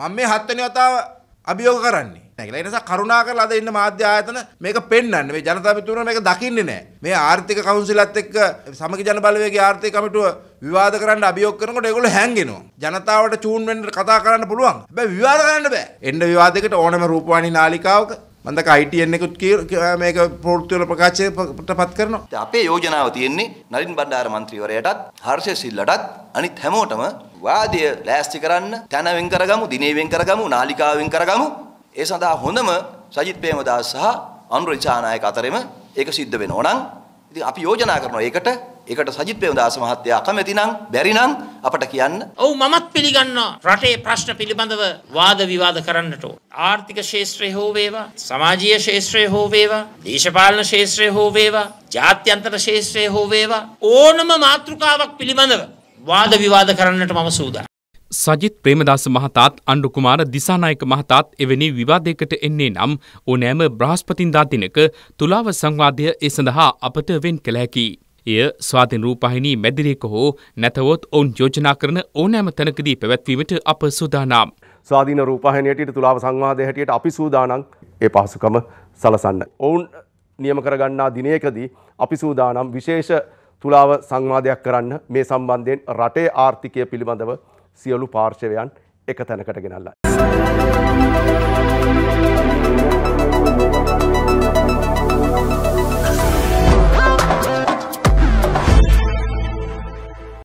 මම මේ හත්වෙනි වතාව අභියෝග කරන්නේ නැගලා ඒ නිසා කරුණා කරලා අද ඉන්න මාධ්‍ය ආයතන මේක පෙන්වන්න මේ ජනතා පිටුන මේක දකින්නේ නැහැ මේ ආර්ථික කවුන්සිලත් එක්ක සමගි ජන බලවේගයේ ආර්ථික කමිටුව විවාද කරන්න අභියෝග කරනකොට ඒගොල්ලෝ හැංගෙනවා ජනතාවට චූන් වෙන්න කතා කරන්න පුළුවන් හැබැයි විවාද කරන්න බෑ එන්න විවාදයකට ඕනම රූපවාහිනී නාලිකාවක මන්දක අයිටයෙන්නෙකුත් මේක පෝෘත්තුවල ප්‍රකාශයට පත් කරනවා. අපේ යෝජනාව තියෙන්නේ නරින් බණ්ඩාර මන්ත්‍රීවරයටත් හර්ෂය සිල්ලටත් අනිත් හැමෝටම වාදය ලෑස්ති කරන්න තැනවෙන් කරගමු දිනේවෙන් කරගමු නාලිකාවෙන් කරගමු. ඒ සඳහා හොඳම සජිත් පේමදා සහ අනුරචානායක අතරෙම ඒක සිද්ධ වෙන ඕනං ඉති අපි යෝජනා කරනවා ඒකට එකට සජිත් පේමදාස මහත්තයා අකමැතිනම් බැරිනම් අපට කියන්න. ඔව් මමත් පිළිගන්නවා. රටේ ප්‍රශ්න පිළිබඳව වාද විවාද කරන්නට ආර්ථික ශාස්ත්‍රය හෝ වේවා, සමාජීය ශාස්ත්‍රය හෝ වේවා, දේශපාලන ශාස්ත්‍රය හෝ වේවා, ජාත්‍යන්තර ශාස්ත්‍රය හෝ වේවා ඕනම මාතෘකාවක් පිළිබඳව වාද විවාද කරන්නට මම සූදානම්. සජිත් ප්‍රේමදාස මහතාත් අණ්ඩුකුමාර දිසානායක මහතාත් එවැනි විවාදයකට එන්නේ නම් ඕනෑම බ්‍රහස්පතින්දා දිනක තුලාව සංවාදය ඒ සඳහා අපට වෙන් කළ හැකි. එය ස්වාධීන රූපහිනී මැදිරියක හෝ නැතවොත් ඔවුන් යෝජනා කරන ඕනෑම තැනකදී පැවැත්වීමට අප සූදානම්. ස්වාධීන රූපහිනියට තුලාව සංවාදය හැටියට අපි සූදානම් ඒ පහසුකම සලසන්න. ඔවුන් නියම කරගන්නා දිනයකදී අපි සූදානම් විශේෂ තුලාව සංවාදයක් කරන්න මේ සම්බන්ධයෙන් රටේ ආර්ථිකය පිළිබඳව සියලු පාර්ශවයන් එක තැනකට ගෙනල්ලා.